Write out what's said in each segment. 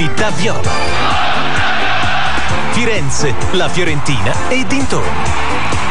Città Viola. Firenze, la Fiorentina e dintorni.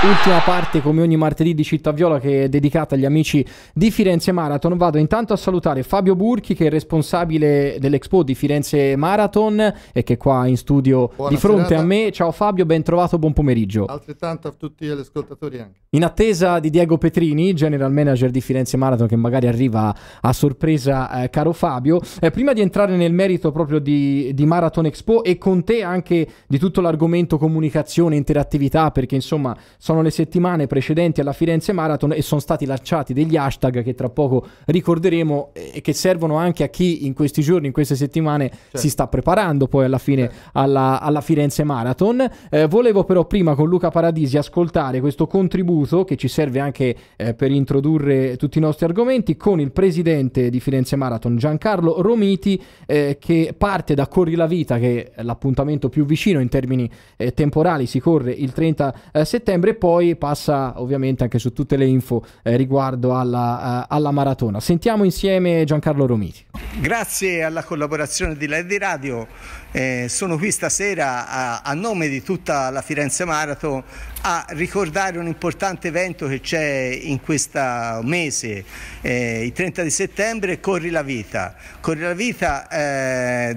Ultima parte come ogni martedì di Città Viola che è dedicata agli amici di Firenze Marathon. Vado intanto a salutare Fabio Burchi che è responsabile dell'Expo di Firenze Marathon e che è qua in studio Buona di fronte serata. a me. Ciao Fabio, ben trovato, buon pomeriggio. Altrettanto a tutti gli ascoltatori anche. In attesa di Diego Petrini, general manager di Firenze Marathon che magari arriva a sorpresa eh, caro Fabio, eh, prima di entrare nel merito proprio di, di Marathon Expo e con te anche di tutto l'argomento comunicazione, interattività perché insomma sono le settimane precedenti alla Firenze Marathon e sono stati lanciati degli hashtag che tra poco ricorderemo e che servono anche a chi in questi giorni, in queste settimane certo. si sta preparando poi alla fine certo. alla, alla, Firenze Marathon. Eh, volevo però prima con Luca Paradisi ascoltare questo contributo che ci serve anche eh, per introdurre tutti i nostri argomenti con il presidente di Firenze Marathon Giancarlo Romiti eh, che parte da Corri la Vita che è l'appuntamento più vicino in termini eh, temporali si corre il 30 eh, settembre poi passa ovviamente anche su tutte le info eh, riguardo alla, eh, alla maratona. Sentiamo insieme Giancarlo Romiti. Grazie alla collaborazione di Lady Radio eh, sono qui stasera a, a, nome di tutta la Firenze Marathon a ricordare un importante evento che c'è in questo mese, eh, il 30 di settembre, Corri la Vita. Corri la Vita eh,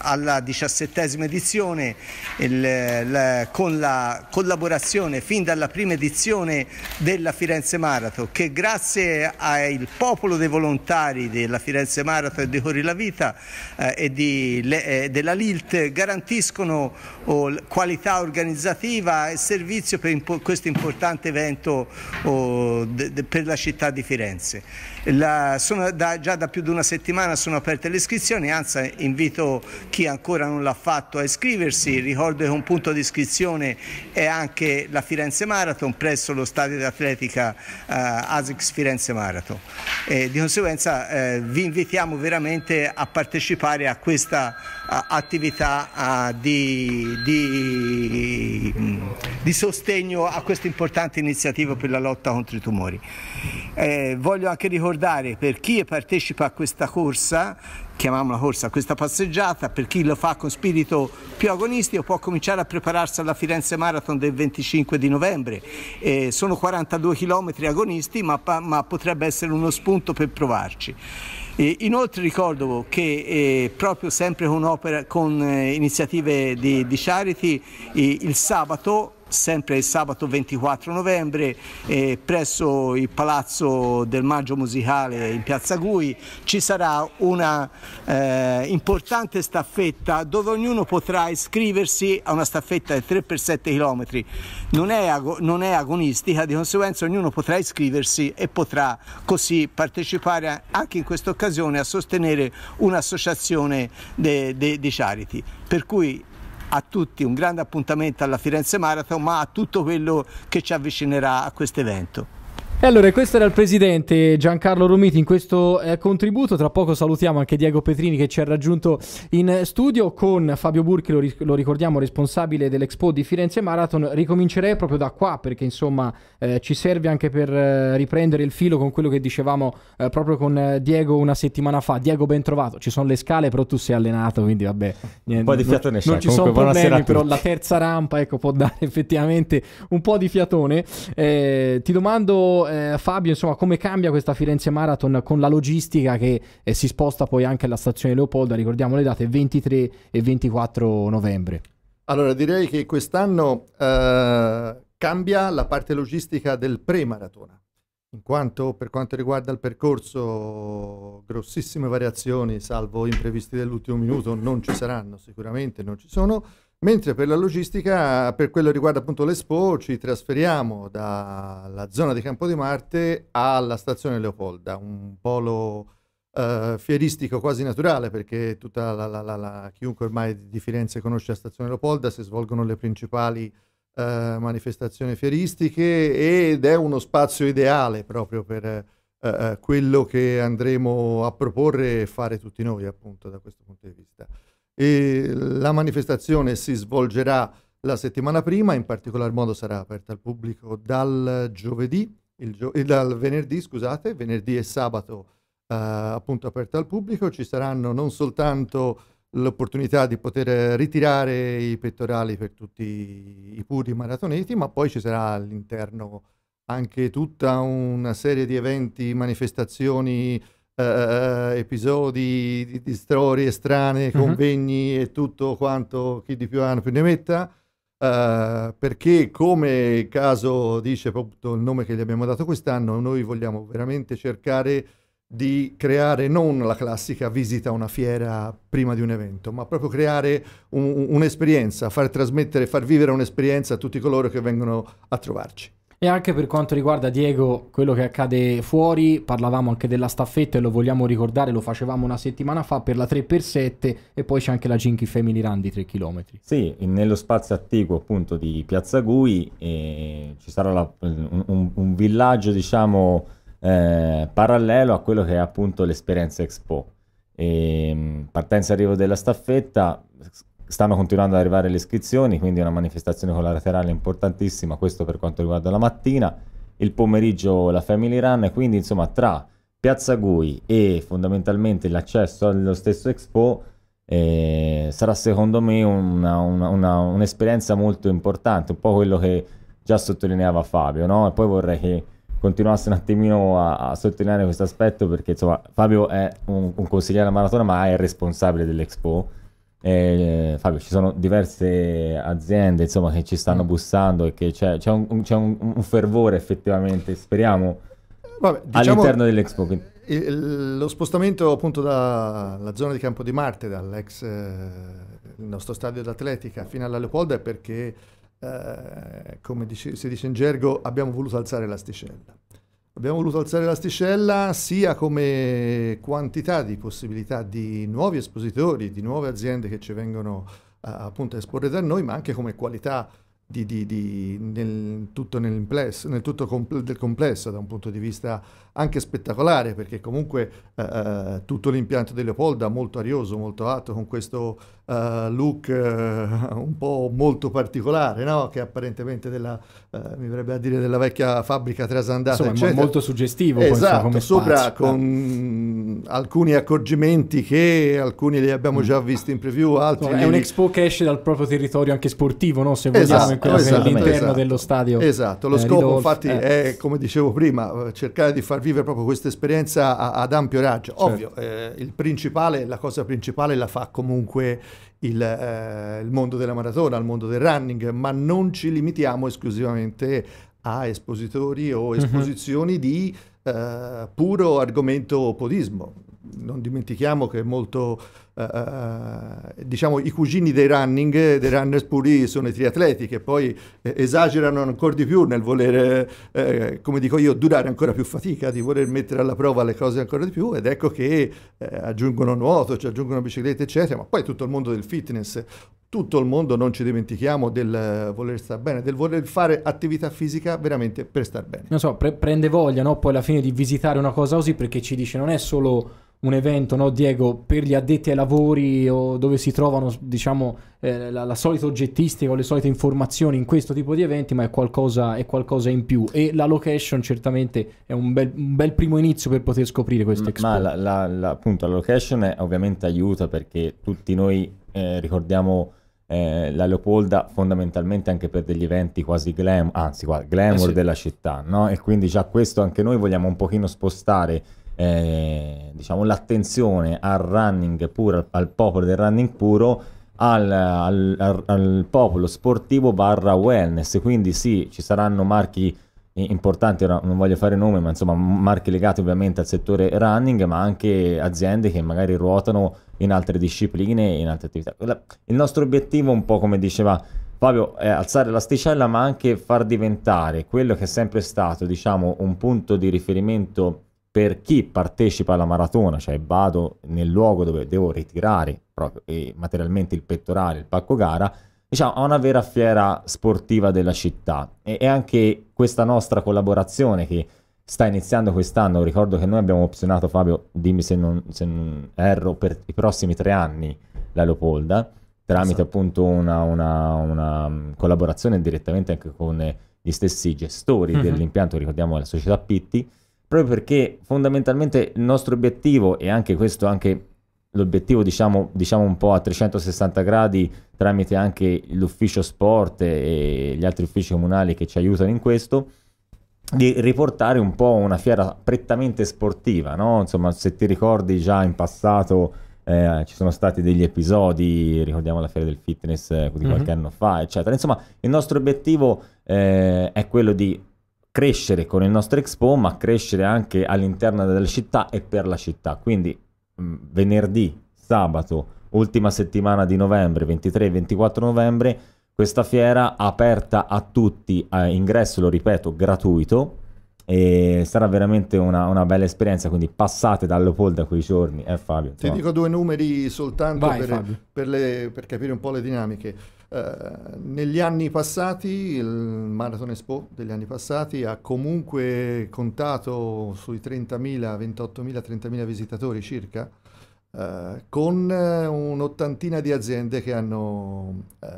alla diciassettesima edizione il, il, con la collaborazione fin dalla prima edizione della Firenze Marathon che grazie al popolo dei volontari della Firenze Marathon di Corri la Vita eh, e di, le, eh, della LILT garantiscono oh, qualità organizzativa e servizio per impo questo importante evento oh, de, de, per la città di Firenze. La, da, già da più di una settimana sono aperte le iscrizioni, anzi invito chi ancora non l'ha fatto a iscriversi, ricordo che un punto di iscrizione è anche la Firenze Marathon presso lo stadio di atletica eh, ASICS Firenze Marathon e di conseguenza eh, vi invitiamo veramente veramente a partecipare a questa attività di, di, di, sostegno a questa importante iniziativa per la lotta contro i tumori. Eh, voglio anche ricordare per chi partecipa a questa corsa, chiamiamola corsa, a questa passeggiata, per chi lo fa con spirito più agonistico può cominciare a prepararsi alla Firenze Marathon del 25 di novembre. Eh, sono 42 km agonisti ma, ma potrebbe essere uno spunto per provarci inoltre ricordo che eh, proprio sempre con, opera, con eh, iniziative di, di charity eh, il sabato sempre il sabato 24 novembre eh, presso il Palazzo del Maggio Musicale in Piazza Gui ci sarà una eh, importante staffetta dove ognuno potrà iscriversi a una staffetta di 3x7 km. Non è, non è agonistica, di conseguenza ognuno potrà iscriversi e potrà così partecipare anche in questa occasione a sostenere un'associazione di charity. Per cui a tutti un grande appuntamento alla Firenze Marathon, ma a tutto quello che ci avvicinerà a questo evento. E allora, questo era il presidente Giancarlo Romiti in questo eh, contributo. Tra poco salutiamo anche Diego Petrini che ci ha raggiunto in studio con Fabio Burchi, lo, ri- lo ricordiamo, responsabile dell'Expo di Firenze Marathon. Ricomincerei proprio da qua perché insomma eh, ci serve anche per eh, riprendere il filo con quello che dicevamo eh, proprio con eh, Diego una settimana fa. Diego, ben trovato. Ci sono le scale, però tu sei allenato, quindi vabbè. Niente, un po' di fiato ne Non ci sono problemi, però la terza rampa ecco, può dare effettivamente un po' di fiatone. Eh, ti domando eh, Fabio, insomma, come cambia questa Firenze Marathon con la logistica che eh, si sposta poi anche alla stazione Leopolda, ricordiamo le date 23 e 24 novembre? Allora, direi che quest'anno eh, cambia la parte logistica del pre-maratona in quanto per quanto riguarda il percorso grossissime variazioni, salvo imprevisti dell'ultimo minuto, non ci saranno sicuramente, non ci sono, mentre per la logistica, per quello che riguarda appunto l'Expo, ci trasferiamo dalla zona di Campo di Marte alla stazione Leopolda, un polo eh, fieristico quasi naturale, perché tutta la, la, la, chiunque ormai di Firenze conosce la stazione Leopolda, si svolgono le principali eh, manifestazioni fieristiche ed è uno spazio ideale proprio per eh, eh, quello che andremo a proporre e fare tutti noi appunto da questo punto di vista. E la manifestazione si svolgerà la settimana prima, in particolar modo sarà aperta al pubblico dal giovedì, gio- eh, dal venerdì, scusate, venerdì e sabato eh, appunto aperta al pubblico, ci saranno non soltanto l'opportunità di poter ritirare i pettorali per tutti i puri maratoneti, ma poi ci sarà all'interno anche tutta una serie di eventi, manifestazioni, eh, eh, eh episodi di, di, storie strane, uh-huh. convegni e tutto quanto chi di più ha più ne metta. Eh, perché come caso dice appunto il nome che gli abbiamo dato quest'anno, noi vogliamo veramente cercare di creare non la classica visita a una fiera prima di un evento, ma proprio creare un, un'esperienza, far trasmettere, far vivere un'esperienza a tutti coloro che vengono a trovarci. E anche per quanto riguarda Diego, quello che accade fuori, parlavamo anche della staffetta e lo vogliamo ricordare, lo facevamo una settimana fa per la 3x7 e poi c'è anche la Ginky Family Run di 3 km. Sì, nello spazio attiguo appunto di Piazza Gui eh, ci sarà la, un, un, villaggio diciamo eh, parallelo a quello che è appunto l'esperienza Expo. E, ehm, partenza e arrivo della staffetta, stanno continuando ad arrivare le iscrizioni, quindi una manifestazione collaterale importantissima, questo per quanto riguarda la mattina, il pomeriggio la Family Run, quindi insomma tra Piazza Gui e fondamentalmente l'accesso allo stesso Expo eh, sarà secondo me una, una, una, un'esperienza molto importante, un po' quello che già sottolineava Fabio, no? E poi vorrei che continuasse un attimino a, a sottolineare questo aspetto perché insomma Fabio è un, un consigliere a maratona ma è responsabile dell'Expo. Eh, Fabio, ci sono diverse aziende insomma, che ci stanno mm. bussando e che c'è, c'è, un, c'è un, un, fervore effettivamente, speriamo, Vabbè, diciamo, all'interno dell'Expo. Il, lo spostamento appunto dalla zona di Campo di Marte, dall'ex eh, nostro stadio d'atletica fino alla Leopolda è perché eh, come dice, si dice in gergo, abbiamo voluto alzare l'asticella. Abbiamo voluto alzare l'asticella sia come quantità di possibilità di nuovi espositori, di nuove aziende che ci vengono eh, appunto a esporre da noi, ma anche come qualità di, di, di, nel tutto, nel tutto compl- del complesso da un punto di vista anche spettacolare perché comunque eh, eh tutto l'impianto di Leopolda molto arioso, molto alto con questo uh, look uh, un po' molto particolare, no? che apparentemente della, uh, mi verrebbe a dire della vecchia fabbrica trasandata. Insomma, eccetera. molto suggestivo. Esatto, poi, sopra spazio. con alcuni accorgimenti che alcuni li abbiamo mm. già visti in preview, altri... È un Expo che esce dal proprio territorio anche sportivo, no? se vogliamo, esatto, in quello esatto, dello stadio. Esatto, lo eh, scopo Ridolf, infatti eh. è, come dicevo prima, cercare di far vivere proprio questa esperienza ad ampio raggio. Certo. Ovvio, eh, il principale, la cosa principale la fa comunque il, eh, il mondo della maratona, al mondo del running, ma non ci limitiamo esclusivamente a espositori o mhm. esposizioni mm-hmm. di eh, puro argomento podismo non dimentichiamo che molto, eh, eh, eh, diciamo, i cugini dei running, dei runners puri, sono i triatleti che poi eh, esagerano ancora di più nel volere, eh, come dico io, durare ancora più fatica, di voler mettere alla prova le cose ancora di più ed ecco che eh, aggiungono nuoto, cioè aggiungono biciclette, eccetera, ma poi tutto il mondo del fitness, tutto il mondo, non ci dimentichiamo, del voler star bene, del voler fare attività fisica veramente per star bene. Non so, pre- prende voglia, no? Poi alla fine di visitare una cosa così perché ci dice non è solo un evento, no, Diego, per gli addetti ai lavori o dove si trovano, diciamo, eh, la, la, solita oggettistica o le solite informazioni in questo tipo di eventi, ma è qualcosa, è qualcosa in più. E la location certamente è un bel, un bel primo inizio per poter scoprire questo expo. Ma la, la, la, appunto, la location è, ovviamente aiuta perché tutti noi eh, ricordiamo... Eh, la Leopolda fondamentalmente anche per degli eventi quasi glam, anzi quasi glamour eh sì. della città, no? E quindi già questo anche noi vogliamo un pochino spostare eh, diciamo, l'attenzione al running puro, al popolo del running puro, al, al, al, al popolo sportivo barra wellness. Quindi sì, ci saranno marchi importanti, ora non voglio fare nome, ma insomma marchi legati ovviamente al settore running, ma anche aziende che magari ruotano in altre discipline, in altre attività. Il nostro obiettivo, un po' come diceva Fabio, è alzare l'asticella, ma anche far diventare quello che è sempre stato, diciamo, un punto di riferimento per chi partecipa alla maratona, cioè vado nel luogo dove devo ritirare proprio materialmente il pettorale, il pacco gara, diciamo, a una vera fiera sportiva della città. E, e, anche questa nostra collaborazione che sta iniziando quest'anno, ricordo che noi abbiamo opzionato, Fabio, dimmi se non, se non erro, per i prossimi tre anni la Leopolda, tramite esatto. appunto una, una, una, collaborazione direttamente anche con gli stessi gestori mm-hmm. dell'impianto, ricordiamo la società Pitti, proprio perché fondamentalmente il nostro obiettivo e anche questo anche l'obiettivo diciamo, diciamo, un po' a 360 gradi tramite anche l'ufficio sport e gli altri uffici comunali che ci aiutano in questo di riportare un po' una fiera prettamente sportiva no? insomma se ti ricordi già in passato eh, ci sono stati degli episodi ricordiamo la fiera del fitness eh, di qualche mm-hmm. anno fa eccetera insomma il nostro obiettivo eh, è quello di crescere con il nostro Expo, ma crescere anche all'interno della città e per la città. Quindi mh, mm, venerdì, sabato, ultima settimana di novembre, 23 e 24 novembre, questa fiera aperta a tutti, a ingresso, lo ripeto, gratuito, e sarà veramente una, una, bella esperienza quindi passate da a quei giorni eh Fabio ti no? dico due numeri soltanto Vai, per, per, le, per, capire un po' le dinamiche eh, negli anni passati, il Marathon Expo degli anni passati ha comunque contato sui 30.000, 28.000, 30.000 visitatori circa, eh, con eh, un'ottantina di aziende che hanno eh,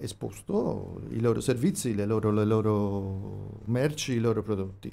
esposto i loro servizi, le loro, le loro merci, i loro prodotti.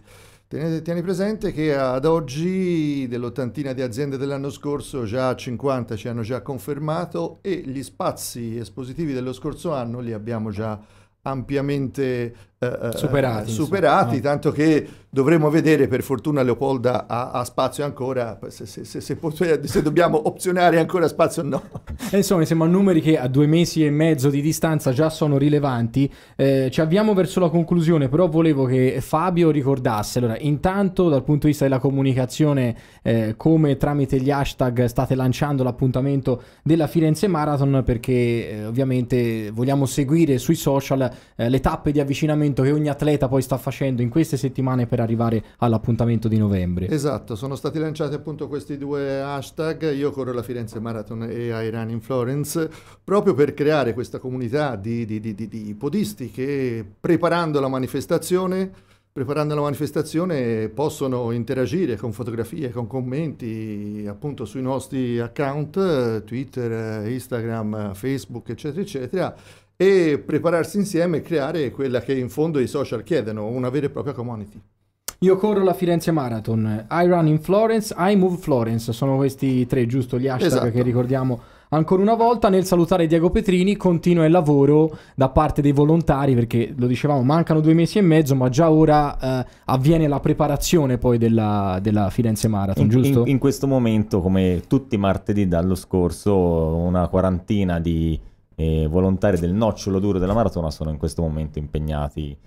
Tenete, tieni presente che ad oggi dell'ottantina di aziende dell'anno scorso già 50 ci hanno già confermato e gli spazi espositivi dello scorso anno li abbiamo già ampiamente eh, superati, eh, no. Mm. tanto che dovremo vedere, per fortuna Leopolda ha, ha spazio ancora, se, se, se, se, dobbiamo opzionare ancora spazio no. E eh, insomma, siamo a numeri che a due mesi e mezzo di distanza già sono rilevanti, eh, ci avviamo verso la conclusione, però volevo che Fabio ricordasse, allora, intanto dal punto di vista della comunicazione, eh, come tramite gli hashtag state lanciando l'appuntamento della Firenze Marathon, perché eh, ovviamente vogliamo seguire sui social le tappe di avvicinamento allenamento che ogni atleta poi sta facendo in queste settimane per arrivare all'appuntamento di novembre. Esatto, sono stati lanciati appunto questi due hashtag, io corro la Firenze Marathon e I Run in Florence, proprio per creare questa comunità di, di, di, di podisti che preparando la manifestazione preparando la manifestazione possono interagire con fotografie, con commenti appunto sui nostri account Twitter, Instagram, Facebook eccetera eccetera e prepararsi insieme e creare quella che in fondo i social chiedono, una vera e propria community. Io corro la Firenze Marathon, I run in Florence, I move Florence, sono questi tre, giusto? Gli hashtag esatto. che ricordiamo ancora una volta nel salutare Diego Petrini continua il lavoro da parte dei volontari perché lo dicevamo mancano due mesi e mezzo ma già ora eh, avviene la preparazione poi della, della Firenze Marathon in, giusto? In, in questo momento come tutti i martedì dallo scorso una quarantina di volontari del nocciolo duro della maratona sono in questo momento impegnati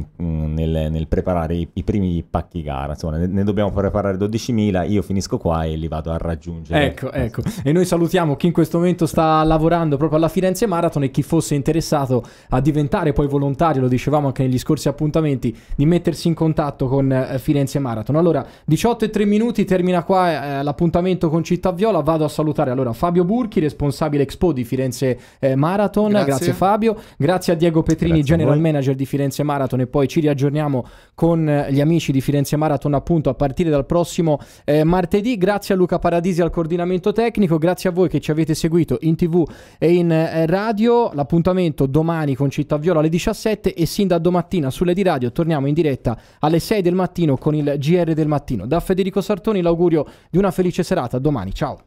Mm, nel, nel, preparare i, i, primi pacchi gara. Insomma, ne, ne, dobbiamo preparare 12.000, io finisco qua e li vado a raggiungere. Ecco, ecco. E noi salutiamo chi in questo momento sta lavorando proprio alla Firenze Marathon e chi fosse interessato a diventare poi volontario, lo dicevamo anche negli scorsi appuntamenti, di mettersi in contatto con eh, Firenze Marathon. Allora, 18 e 3 minuti, termina qua eh, l'appuntamento con Città Viola, vado a salutare allora Fabio Burchi, responsabile Expo di Firenze eh, Marathon, grazie. grazie. Fabio, grazie a Diego Petrini, grazie general manager di Firenze Marathon e poi ci riaggiorniamo con eh, gli amici di Firenze Marathon appunto a partire dal prossimo eh, martedì. Grazie a Luca Paradisi al coordinamento tecnico, grazie a voi che ci avete seguito in tv e in eh, radio. L'appuntamento domani con Città Viola alle 17 e sin da domattina sulle di radio torniamo in diretta alle 6 del mattino con il GR del mattino. Da Federico Sartoni l'augurio di una felice serata, domani, ciao!